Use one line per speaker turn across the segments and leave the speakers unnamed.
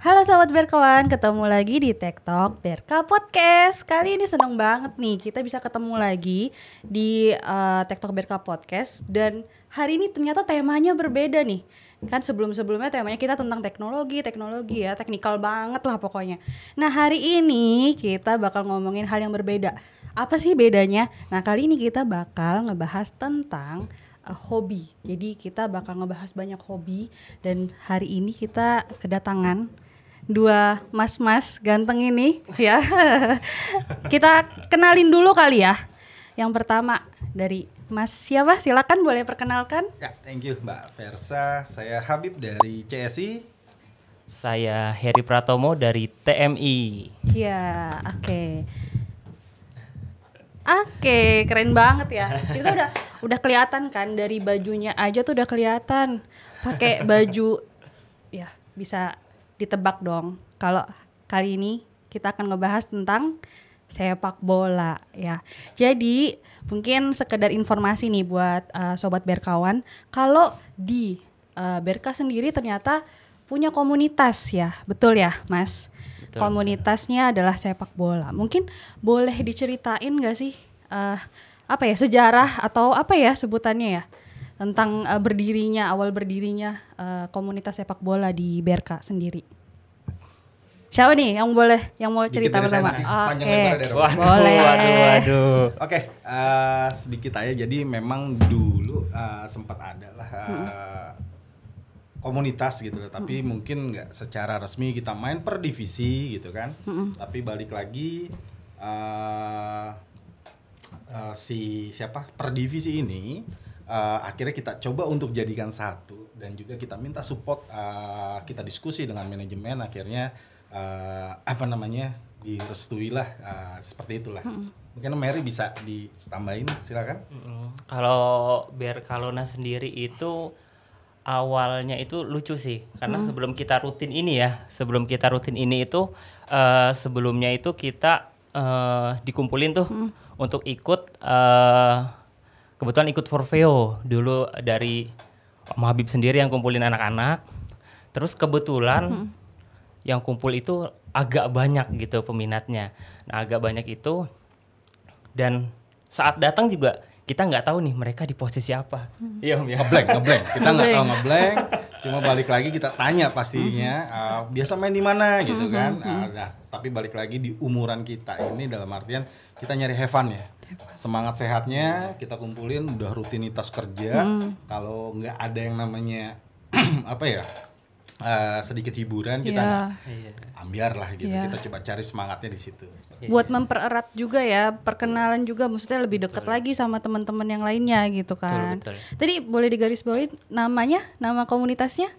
Halo sahabat berkawan, ketemu lagi di TikTok Berka Podcast. Kali ini seneng banget nih kita bisa ketemu lagi di uh, eh, TikTok Berka Podcast dan hari ini ternyata temanya berbeda nih. Kan sebelum-sebelumnya temanya kita tentang teknologi, teknologi ya, teknikal banget lah pokoknya. Nah, hari ini kita bakal ngomongin hal yang berbeda. Apa sih bedanya? Nah, kali ini kita bakal ngebahas tentang uh, hobi. Jadi kita bakal ngebahas banyak hobi dan hari ini kita kedatangan dua mas-mas ganteng ini ya. Kita kenalin dulu kali ya. Yang pertama dari Mas siapa? Silakan boleh perkenalkan.
Ya, thank you Mbak Versa. Saya Habib dari CSI.
Saya Heri Pratomo dari TMI.
Ya, oke. Okay. Oke, okay, keren banget ya. Itu udah udah kelihatan kan dari bajunya aja tuh udah kelihatan. Pakai baju ya bisa ditebak dong. Kalau kali ini kita akan ngebahas tentang sepak bola ya. Jadi mungkin sekedar informasi nih buat uh, sobat berkawan, kalau di uh, Berka sendiri ternyata punya komunitas ya, betul ya, Mas? Betul, Komunitasnya adalah sepak bola. Mungkin boleh diceritain gak sih uh, apa ya sejarah atau apa ya sebutannya ya? tentang uh, berdirinya awal berdirinya uh, komunitas sepak bola di BRK sendiri. Siapa nih yang boleh yang mau cerita pertama? Oke. Okay. Waduh, boleh. Waduh, waduh.
Oke, okay, uh, eh, sedikit aja. Jadi memang dulu uh, sempat ada lah uh, hmm komunitas gitu loh tapi mm. mungkin nggak secara resmi kita main per divisi gitu kan mm tapi balik lagi uh, uh, si siapa per divisi ini uh, akhirnya kita coba untuk jadikan satu dan juga kita minta support uh, kita diskusi dengan manajemen akhirnya uh, apa namanya direstuilah uh, seperti itulah. Hmm. Mungkin Mary bisa ditambahin silakan.
Hmm. Kalau biar Kalona sendiri itu awalnya itu lucu sih karena hmm. sebelum kita rutin ini ya, sebelum kita rutin ini itu uh, sebelumnya itu kita uh, dikumpulin tuh hmm. untuk ikut uh, kebetulan ikut forveo dulu dari Om Habib sendiri yang kumpulin anak-anak. Terus kebetulan hmm. yang kumpul itu agak banyak gitu peminatnya. Nah agak banyak itu dan saat datang juga kita nggak tahu nih mereka di posisi apa. Iya hmm. om ya. Ngeblank, ngeblank. Kita nggak tahu ngeblank. Cuma balik lagi kita tanya pastinya. Uh, biasa main
di mana gitu kan. Uh, nah tapi balik lagi di umuran kita ini dalam artian kita nyari heaven ya semangat sehatnya kita kumpulin udah rutinitas kerja hmm. kalau nggak ada yang namanya apa ya uh, sedikit hiburan kita yeah. lah gitu yeah. kita coba cari semangatnya di situ buat
mempererat juga ya perkenalan juga maksudnya lebih dekat lagi sama teman-teman yang lainnya gitu kan betul, betul. tadi boleh digarisbawahi namanya nama komunitasnya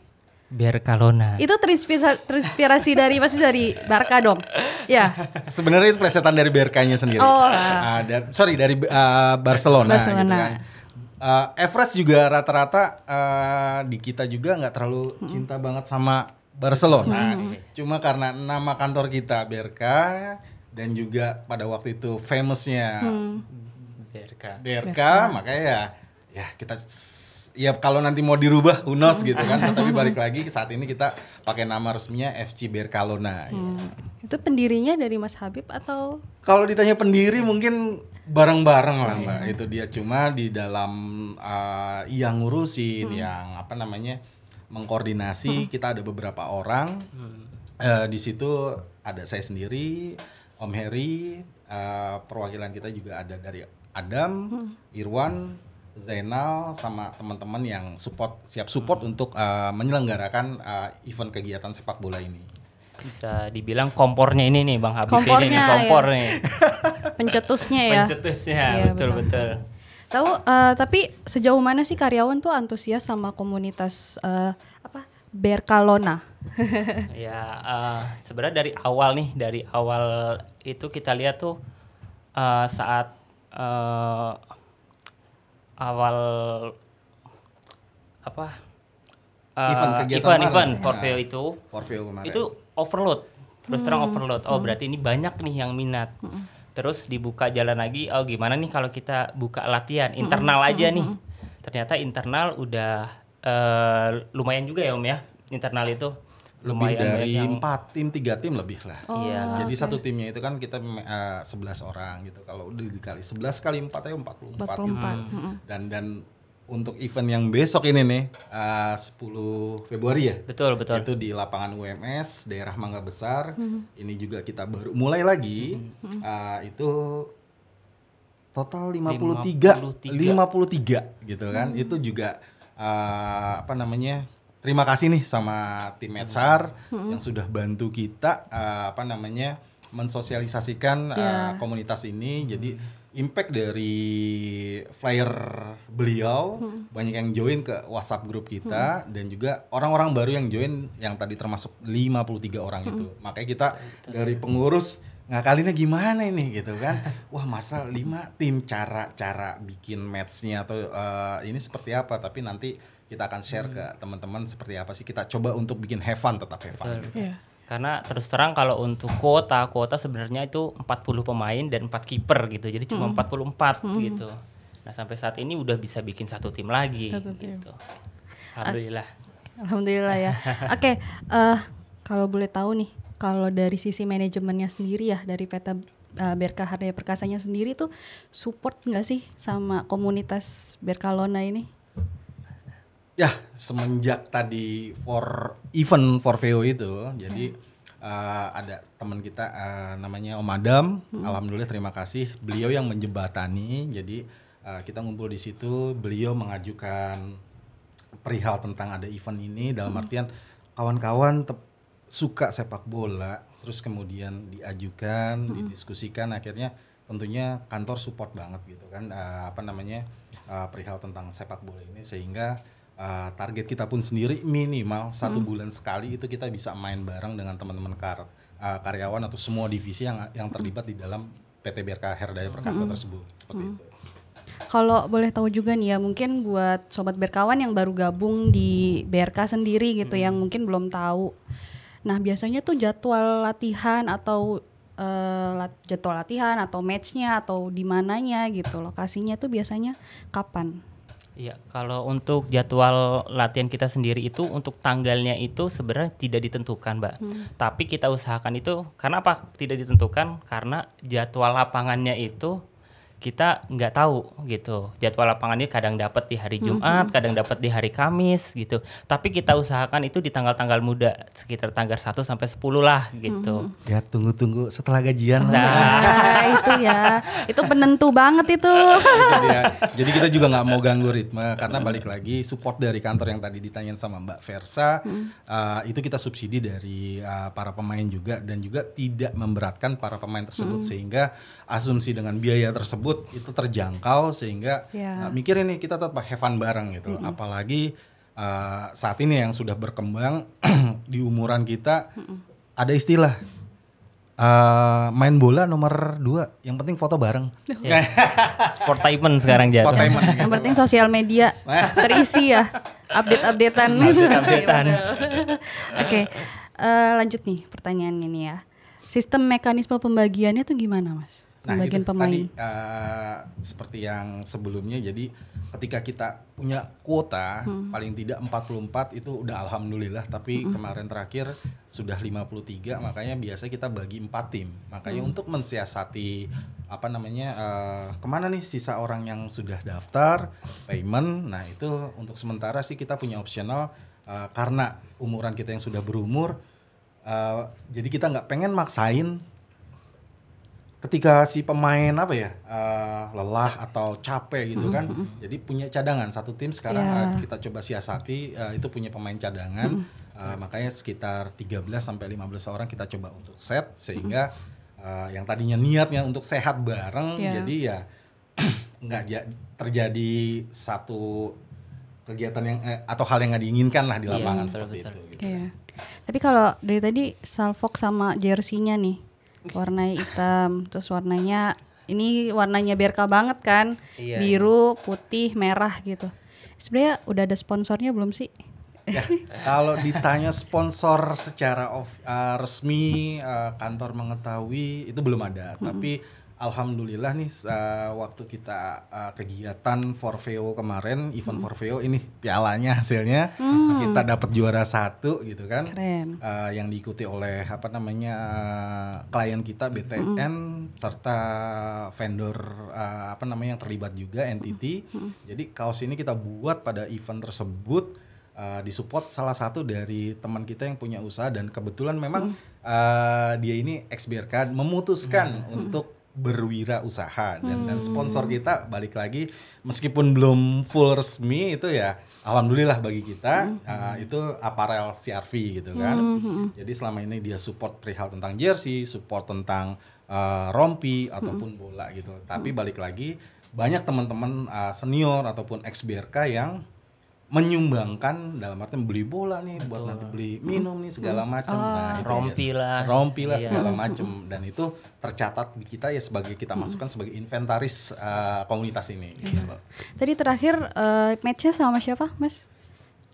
biar kalona
itu terinspirasi, terinspirasi dari pasti dari Barka dong ya
sebenarnya itu plesetan dari Barkanya sendiri oh. uh, dan, sorry dari uh, ah, Barcelona, Barcelona. Gitu kan. Uh, ah, Everest juga rata-rata uh, di kita juga nggak terlalu hmm. cinta banget sama Barcelona hmm. cuma karena nama kantor kita Berka dan juga pada waktu itu famousnya hmm. Berka Berka makanya ya ya kita ya kalau nanti mau dirubah unos gitu kan tapi balik lagi saat ini kita pakai nama resminya FC Berkalona hmm.
ya. itu pendirinya dari Mas Habib atau
kalau ditanya pendiri mungkin bareng-bareng lah oh, iya. mbak itu dia cuma di dalam uh, eh, yang ngurusin hmm. yang apa namanya mengkoordinasi hmm. kita ada beberapa orang hmm. uh, di situ ada saya sendiri Om Heri uh, perwakilan kita juga ada dari Adam hmm. Irwan Zainal sama teman-teman yang support siap support hmm. untuk uh, menyelenggarakan uh, event kegiatan sepak bola ini.
Bisa dibilang kompornya ini nih Bang Habib kompornya, ini kompor ya. nih.
Pencetusnya ya. Pencetusnya, ya, betul betul. betul. Tahu uh, tapi sejauh mana sih karyawan tuh antusias sama komunitas uh, apa? Berkalona.
ya, uh, sebenarnya dari awal nih, dari awal itu kita lihat tuh uh, saat uh, awal apa uh, event kegiatan event, event Forfeo nah, itu Forfeo kemarin. itu overload terus terang hmm. overload oh hmm. berarti ini banyak nih yang minat hmm. terus dibuka jalan lagi oh gimana nih kalau kita buka latihan hmm. internal hmm. aja hmm. nih ternyata internal udah uh, lumayan juga ya om ya internal itu lebih ya, dari empat
yang... tim tiga tim lebih lah. Oh, iya. Jadi okay. satu timnya itu kan kita uh, orang gitu. Kalau udah dikali sebelas kali empat ya empat puluh empat hmm. Dan dan untuk event yang besok ini nih eh, uh, 10 Februari ya. Betul, betul. Itu di lapangan UMS daerah Mangga Besar. Hmm. Ini juga kita baru mulai lagi. Hmm. Uh, itu total 53 53, 53 gitu kan. Hmm. Itu juga uh, apa namanya? terima kasih nih sama tim hmm. Medsar hmm. yang sudah bantu kita uh, apa namanya mensosialisasikan yeah. Ya. komunitas ini. Hmm. Jadi impact dari flyer beliau hmm. banyak yang join ke WhatsApp grup kita hmm. dan juga orang-orang baru yang join yang tadi termasuk 53 orang hmm. itu. Makanya kita Betul. dari pengurus kali ini gimana ini gitu kan wah masa lima tim cara cara bikin matchnya atau uh, ini seperti apa tapi nanti kita akan share hmm. ke teman-teman seperti apa sih kita coba untuk bikin have fun tetap have fun. Gitu. Yeah.
Karena terus terang kalau untuk kuota, kuota sebenarnya itu 40 pemain dan empat kiper gitu. Jadi cuma hmm. empat puluh empat hmm. gitu. Nah, sampai saat ini udah bisa bikin satu tim lagi satu tim. gitu. Ah. Alhamdulillah.
Alhamdulillah ya. Oke, okay, uh, eh, kalau boleh tahu nih, kalau dari sisi manajemennya sendiri ya dari PT uh, eh, Berkah Hardaya Perkasanya sendiri tuh support nggak sih sama komunitas Berkalona ini?
ya semenjak tadi for event for VO itu jadi Uh, ada teman kita uh, namanya Om Adam, hmm. alhamdulillah terima kasih. Beliau yang menjebatani, jadi uh, kita ngumpul di situ. Beliau mengajukan perihal tentang ada event ini dalam hmm. artian kawan-kawan suka sepak bola, terus kemudian diajukan, hmm. didiskusikan, akhirnya tentunya kantor support banget gitu kan uh, apa namanya uh, perihal tentang sepak bola ini sehingga Eh, target kita pun sendiri minimal satu hmm. bulan sekali itu kita bisa main bareng dengan teman-teman kar uh, karyawan atau semua divisi yang yang hmm. terlibat di dalam PT BRK Herdaya hmm.
Perkasa hmm. tersebut seperti hmm. itu. Kalau boleh tahu juga nih ya mungkin buat sobat berkawan yang baru gabung di BRK sendiri gitu hmm. yang mungkin belum tahu. Nah biasanya tuh jadwal latihan atau uh, jadwal latihan atau matchnya atau di mananya gitu lokasinya tuh biasanya kapan?
Iya, kalau untuk jadwal latihan kita sendiri itu untuk tanggalnya itu sebenarnya tidak ditentukan, Mbak. Hmm. Tapi kita usahakan itu karena apa? Tidak ditentukan karena jadwal lapangannya itu kita nggak tahu gitu jadwal lapangannya kadang dapat di hari Jumat, mm-hmm. kadang dapat di hari Kamis gitu. Tapi kita usahakan itu di tanggal-tanggal muda sekitar tanggal 1 sampai 10 lah gitu.
Mm-hmm. Ya tunggu-tunggu setelah gajian nah. lah. Nah,
itu ya. Itu penentu banget itu.
Jadi kita juga nggak mau ganggu ritme karena balik lagi support dari kantor yang tadi ditanyain sama Mbak Versa mm-hmm. uh, itu kita subsidi dari uh, para pemain juga dan juga tidak memberatkan para pemain tersebut mm-hmm. sehingga asumsi dengan biaya tersebut tersebut itu terjangkau sehingga yeah. nah, mikir ini kita tetap have fun bareng gitu. Mm -hmm. Apalagi uh, saat ini yang sudah berkembang di umuran kita mm -hmm. ada istilah Uh, main bola nomor dua yang penting foto bareng kan?
yes.
sportainment sekarang jadi gitu.
yang penting sosial media terisi ya update updatean update oke okay. uh, eh, lanjut nih pertanyaan ini ya sistem mekanisme pembagiannya tuh gimana mas Nah, bagian itu pemain. tadi
uh, seperti yang sebelumnya jadi ketika kita punya kuota hmm. paling tidak 44 itu udah alhamdulillah tapi hmm. kemarin terakhir sudah 53 makanya biasa kita bagi empat tim. Makanya hmm. untuk mensiasati apa namanya uh, kemana nih sisa orang yang sudah daftar payment. Nah, itu untuk sementara sih kita punya opsional uh, karena umuran kita yang sudah berumur uh, jadi kita nggak pengen maksain ketika si pemain apa ya uh, lelah atau capek gitu kan mm -hmm. jadi punya cadangan satu tim sekarang yeah. Iya. kita coba siasati uh, itu punya pemain cadangan mm -hmm. uh, makanya sekitar 13 sampai 15 orang kita coba untuk set sehingga mm -hmm. uh, yang tadinya niatnya untuk sehat bareng yeah. jadi ya nggak terjadi satu kegiatan yang eh, atau hal yang nggak diinginkan lah di iya, lapangan yeah, seperti itu gitu.
Yeah. Tapi kalau dari tadi Salfok sama jersinya nih warna hitam terus warnanya ini warnanya berka banget kan iya. biru iya. putih merah gitu sebenarnya udah ada sponsornya belum sih
ya, kalau ditanya sponsor secara of, uh, resmi uh, kantor mengetahui itu belum ada hmm. tapi alhamdulillah nih uh, waktu kita uh, kegiatan Forveo kemarin, event hmm. Forveo ini pialanya hasilnya hmm. kita dapat juara satu gitu kan, Keren. Uh, yang diikuti oleh apa namanya uh, klien kita BTN hmm. serta vendor uh, apa namanya yang terlibat juga entity. Hmm. hmm. Jadi kaos ini kita buat pada event tersebut. Uh, disupport salah satu dari teman kita yang punya usaha dan kebetulan memang hmm. uh, dia ini XBRK memutuskan hmm. hmm. untuk berwirausaha dan hmm. dan sponsor kita balik lagi meskipun belum full resmi itu ya alhamdulillah bagi kita hmm. uh, itu aparel CRV gitu kan hmm, hmm, hmm. jadi selama ini dia support perihal tentang jersey support tentang uh, rompi hmm. ataupun bola gitu tapi balik lagi banyak teman-teman uh, senior ataupun ex BRK yang menyumbangkan dalam arti beli bola nih Betul. buat nanti beli minum nih segala hmm. macam oh. nah, ya. rompi lah rompi lah iya. segala macam dan itu tercatat di kita ya sebagai kita hmm. masukkan sebagai inventaris uh, komunitas ini iya. gitu.
tadi terakhir uh, matchnya sama siapa mas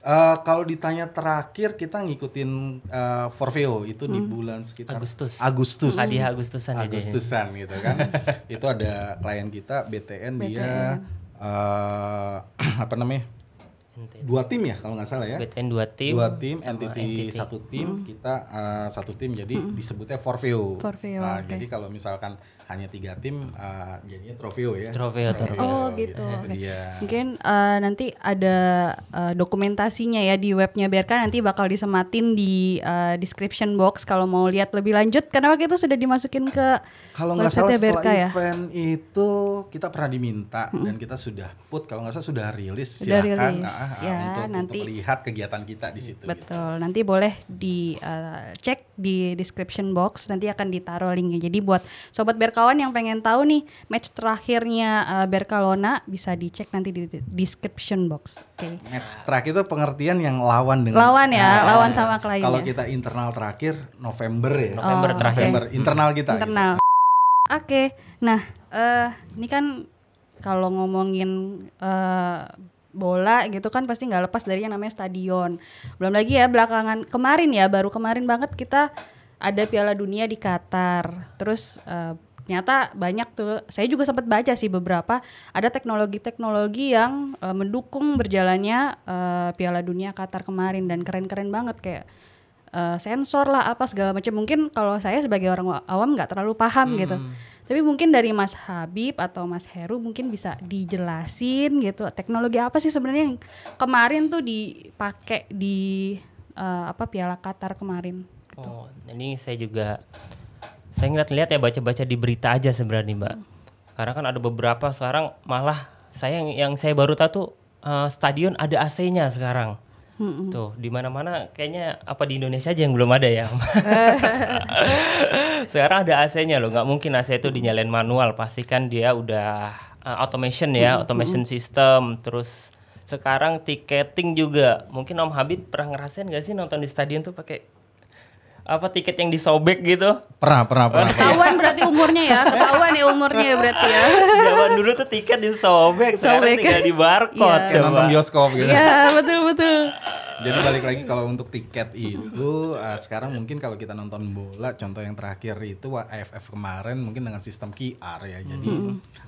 Uh, kalau ditanya terakhir kita ngikutin uh, Forveo itu hmm. di bulan sekitar Agustus. Agustus. Agustusan ya, Agustusan gitu kan. itu ada klien kita BTN, BTN. dia uh, apa namanya? dua tim ya kalau nggak salah ya dua tim dua tim entity, entity. satu tim hmm. kita uh, satu tim jadi hmm. disebutnya for view, nah okay. jadi kalau misalkan hanya tiga tim uh, jadinya
trofeo ya. Trofeo, trofeo. Gitu. Oh gitu. gitu. Okay. Yeah.
Mungkin uh, nanti ada uh, dokumentasinya ya di webnya BRK nanti bakal disematin di uh, description box kalau mau lihat lebih lanjut karena waktu itu sudah dimasukin ke kalau nggak salah ya, setelah BRK ya.
event itu kita pernah diminta hmm. dan kita sudah put kalau nggak salah sudah rilis sudah silakan rilis. Nah, ah, ah, ya, untuk, nanti, untuk lihat kegiatan kita di situ. Gitu. Betul.
Gitu. Nanti boleh di uh, cek di description box nanti akan ditaruh linknya. Jadi buat sobat BRK kawan yang pengen tahu nih match terakhirnya uh, Barcelona bisa dicek nanti di description box. Oke. Okay.
Match terakhir itu pengertian yang lawan dengan lawan ya, nah, lawan iya. sama klien. Kalau kita internal terakhir November ya. November oh, terakhir. November hmm. internal kita. Internal.
Gitu. Oke. Okay. Nah, uh, ini kan kalau ngomongin uh, bola gitu kan pasti nggak lepas dari yang namanya stadion. Belum lagi ya belakangan kemarin ya baru kemarin banget kita ada Piala Dunia di Qatar. Terus uh, ternyata banyak tuh saya juga sempat baca sih beberapa ada teknologi-teknologi yang uh, mendukung berjalannya uh, Piala Dunia Qatar kemarin dan keren-keren banget kayak uh, sensor lah apa segala macam mungkin kalau saya sebagai orang awam nggak terlalu paham gitu. hmm. gitu tapi mungkin dari Mas Habib atau Mas Heru mungkin bisa dijelasin gitu teknologi apa sih sebenarnya yang kemarin tuh dipakai di uh, apa Piala Qatar kemarin gitu.
oh ini saya juga saya ngeliat-liat ya baca-baca di berita aja sebenarnya mbak karena kan ada beberapa sekarang malah saya yang, saya baru tahu tuh uh, stadion ada AC-nya sekarang hmm Tuh, di mana-mana kayaknya apa di Indonesia aja yang belum ada ya. Sekarang ada AC-nya loh, nggak mungkin AC itu dinyalain manual, pastikan dia udah uh, automation ya, hmm automation system. Terus sekarang tiketing juga. Mungkin Om Habib pernah ngerasain gak sih nonton di stadion tuh pakai apa tiket yang disobek gitu? Pernah, pernah, pernah. Ketahuan
berarti umurnya ya, ketahuan ya umurnya ya berarti ya.
Zaman dulu tuh tiket disobek, sekarang sobek. tinggal di barcode. Yeah. nonton bioskop gitu. ya yeah,
betul betul. Jadi balik lagi kalau untuk
tiket itu uh, sekarang mungkin kalau kita nonton bola, contoh yang terakhir itu AFF kemarin mungkin dengan sistem QR ya. Jadi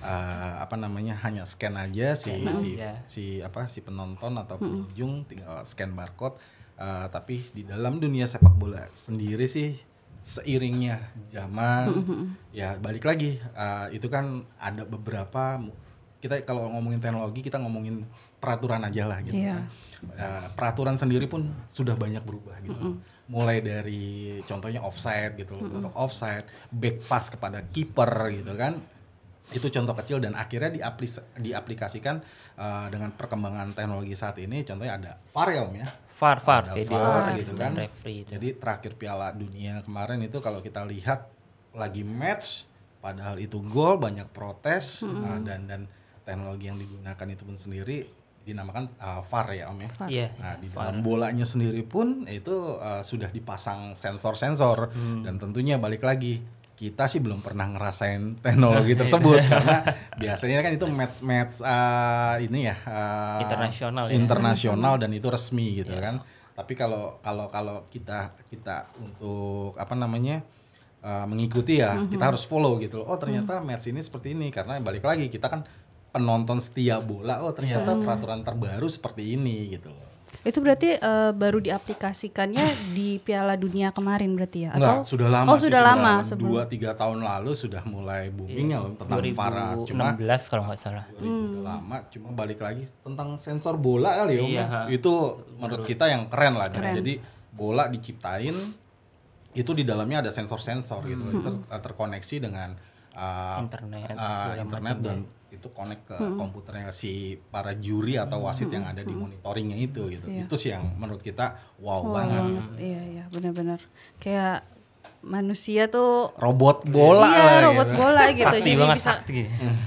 uh, apa namanya hanya scan aja si scan si, ya. si apa si penonton atau hmm. pengunjung tinggal scan barcode uh, tapi di dalam dunia sepak bola sendiri sih seiringnya zaman ya balik lagi uh, itu kan ada beberapa kita kalau ngomongin teknologi kita ngomongin peraturan aja lah gitu yeah. Iya. Kan. uh, peraturan sendiri pun sudah banyak berubah gitu mulai dari contohnya offside gitu mm untuk offside back pass kepada kiper gitu kan itu contoh kecil dan akhirnya diaplis, diaplikasikan uh, dengan perkembangan teknologi saat ini contohnya ada VAR ya Om ya VAR VAR VAR, VAR, VAR, gitu kan itu. jadi terakhir Piala Dunia kemarin itu kalau kita lihat lagi match padahal itu gol banyak protes hmm. uh, dan dan teknologi yang digunakan itu pun sendiri dinamakan uh, eh, VAR ya Om ya VAR. Yeah, nah di VAR. dalam bolanya sendiri pun itu uh, sudah dipasang sensor-sensor hmm. dan tentunya balik lagi kita sih belum pernah ngerasain teknologi tersebut karena biasanya kan itu match-match uh, ini ya uh, internasional ya. internasional dan itu resmi gitu yeah. kan tapi kalau kalau kalau kita kita untuk apa namanya uh, mengikuti ya mm-hmm. kita harus follow gitu loh oh ternyata mm-hmm. match ini seperti ini karena balik lagi kita kan penonton setia bola oh ternyata mm-hmm. peraturan terbaru seperti ini gitu loh
itu berarti uh, baru diaplikasikannya di Piala Dunia kemarin berarti ya? Atau? Enggak, sudah lama oh, sih. sudah lama. Dua
tiga tahun lalu sudah mulai booming yeah. ya tentang iya, VAR. 2016 kalau nggak salah.
Hmm. Udah lama,
cuma balik lagi tentang sensor bola kali ya. Iya, ya. itu menurut kita yang keren lah. Keren. Jadi bola diciptain itu di dalamnya ada sensor-sensor gitu, hmm. ter eh, terkoneksi dengan uh, internet, uh, internet dan itu connect ke hmm. komputernya si para juri atau wasit hmm. yang ada di monitoringnya itu gitu yeah. itu sih yang menurut kita wow, wow banget
iya iya benar-benar kayak manusia tuh robot bola iya, lah robot gitu. bola gitu sakti jadi bisa sakti.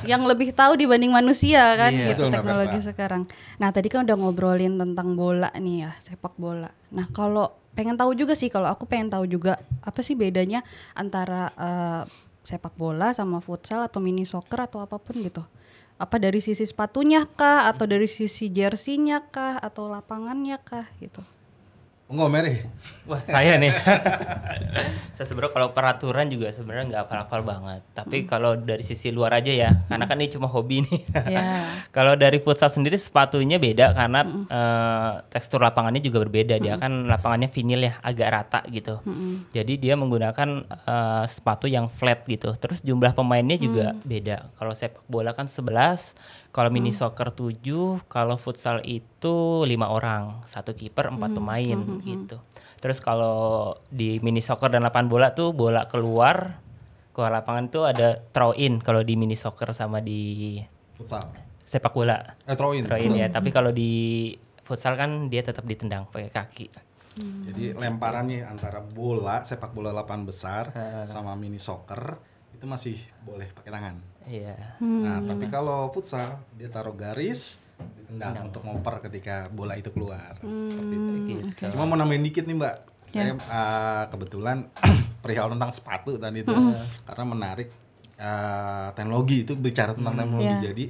yang lebih tahu dibanding manusia kan yeah. gitu teknologi sekarang nah tadi kan udah ngobrolin tentang bola nih ya sepak bola nah kalau pengen tahu juga sih kalau aku pengen tahu juga apa sih bedanya antara uh, sepak bola sama futsal atau mini soccer atau apapun gitu apa dari sisi sepatunya kah atau dari sisi jersinya kah atau lapangannya kah gitu Ngomer ya? Wah,
saya nih. saya sebenarnya kalau peraturan juga sebenarnya nggak hafal-hafal banget. Tapi hmm. kalau dari sisi luar aja ya, hmm. karena kan ini cuma hobi nih. yeah. kalau dari futsal sendiri sepatunya beda karena hmm. uh, tekstur lapangannya juga berbeda. Dia hmm. kan lapangannya vinil ya, agak rata gitu. Hmm. Jadi dia menggunakan uh, sepatu yang flat gitu. Terus jumlah pemainnya juga hmm. beda. Kalau sepak bola kan 11 kalau hmm. mini soccer 7, kalau futsal itu lima orang, satu kiper, empat hmm. pemain hmm. hmm, hmm. gitu. Terus kalau di mini soccer dan lapangan bola tuh bola keluar ke lapangan tuh ada throw in kalau di mini soccer sama di futsal. Sepak bola. Eh throw in. Throw in ya, tapi kalau di futsal kan dia tetap ditendang pakai kaki.
Hmm. Jadi lemparannya antara bola sepak bola lapangan besar sama mini soccer itu masih boleh pakai tangan. Iya. Hmm. Nah, tapi kalau futsal dia taruh garis ditendang untuk ngoper ketika bola itu keluar.
Hmm. Seperti itu. Gitu. Cuma
mau nambahin dikit nih, Mbak. Ya. Saya uh, kebetulan perihal tentang sepatu tadi itu hmm. karena menarik uh, teknologi itu bicara tentang hmm. teknologi. Yeah. Jadi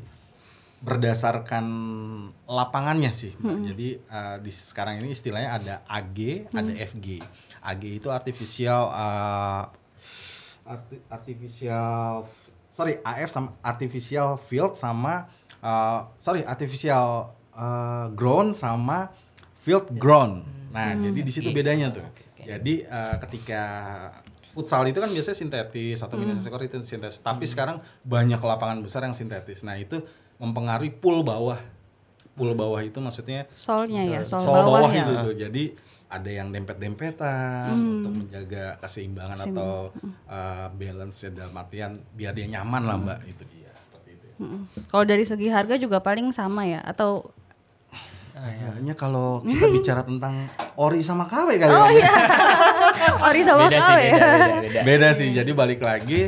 berdasarkan lapangannya sih. Hmm. Jadi uh, di sekarang ini istilahnya ada AG, hmm. ada FG. AG itu artificial uh, arti artificial sorry AF sama artificial field sama uh, sorry artificial uh, ground sama field iya. ground. Hmm. Nah, hmm, jadi di situ iya. bedanya tuh. Okay, Jadi uh, ketika futsal itu kan biasanya sintetis atau hmm. miniatur itu sintetis, tapi hmm. sekarang banyak lapangan besar yang sintetis. Nah, itu mempengaruhi pool bawah. Pool bawah itu maksudnya solnya ya, sol, sol bawah, bawah ya. itu tuh. Jadi ada yang dempet-dempetan hmm. untuk menjaga keseimbangan, atau uh, hmm. eh, balance dalam artian biar dia nyaman lah hmm. mbak itu dia seperti
itu. Hmm. Kalau dari segi harga juga paling sama ya atau
Kayaknya kalau kita bicara tentang ori sama kawe kali oh, ya. iya. ori sama beda KW. Sih, beda, beda, beda. beda sih. Jadi balik lagi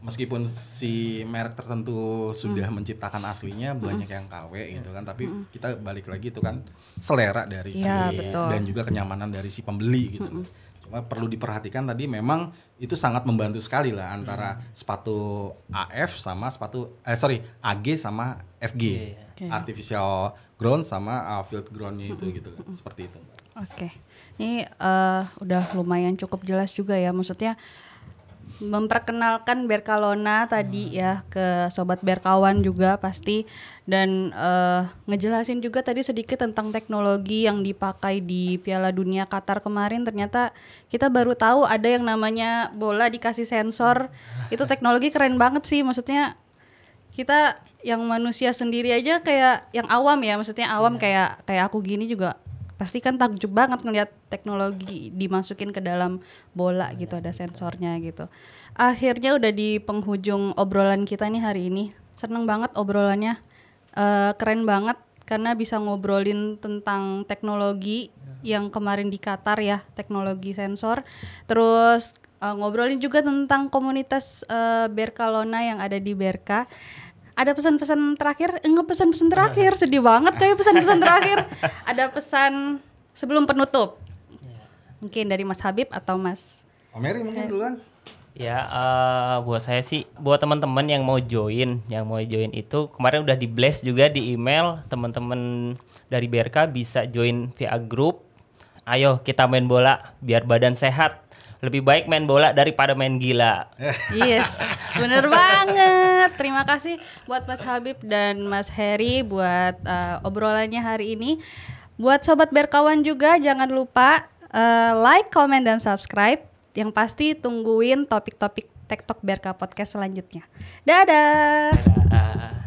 meskipun si merek tertentu sudah hmm. menciptakan aslinya hmm. banyak yang KW gitu kan tapi hmm. kita balik lagi itu kan selera dari ya, si iya, betul. dan juga kenyamanan dari si pembeli gitu hmm. cuma perlu diperhatikan tadi memang itu sangat membantu sekali lah antara hmm. sepatu AF sama sepatu eh sorry AG sama FG okay. artificial ground sama uh, field groundnya itu hmm. gitu seperti itu
oke okay. ini uh, udah lumayan cukup jelas juga ya maksudnya memperkenalkan Berkalona tadi hmm. ya ke sobat Berkawan juga pasti dan uh, ngejelasin juga tadi sedikit tentang teknologi yang dipakai di Piala Dunia Qatar kemarin ternyata kita baru tahu ada yang namanya bola dikasih sensor itu teknologi keren banget sih maksudnya kita yang manusia sendiri aja kayak yang awam ya maksudnya awam yeah. kayak kayak aku gini juga pasti kan takjub banget ngelihat teknologi dimasukin ke dalam bola iya, gitu ada sensornya gitu. Akhirnya udah di penghujung obrolan kita nih hari ini. Seneng banget obrolannya. Uh, keren banget karena bisa ngobrolin tentang teknologi iya. yang kemarin di Qatar ya, teknologi sensor. Terus uh, ngobrolin juga tentang komunitas uh, Berkalona yang ada di Berka ada pesan-pesan terakhir enggak pesan-pesan terakhir sedih banget kayak pesan-pesan terakhir ada pesan sebelum penutup mungkin dari Mas Habib atau Mas Omeri mungkin
duluan
Ya, uh, buat saya sih, buat teman-teman yang mau join, yang mau join itu kemarin udah di blast juga di email teman-teman dari BRK bisa join via grup. Ayo kita main bola biar badan sehat lebih baik main bola daripada main gila.
Yes, bener banget. Terima kasih buat Mas Habib dan Mas Heri buat uh, obrolannya hari ini. Buat sobat berkawan juga jangan lupa uh, like, comment dan subscribe. Yang pasti tungguin topik-topik TikTok Berka podcast selanjutnya. Dadah. Dadah.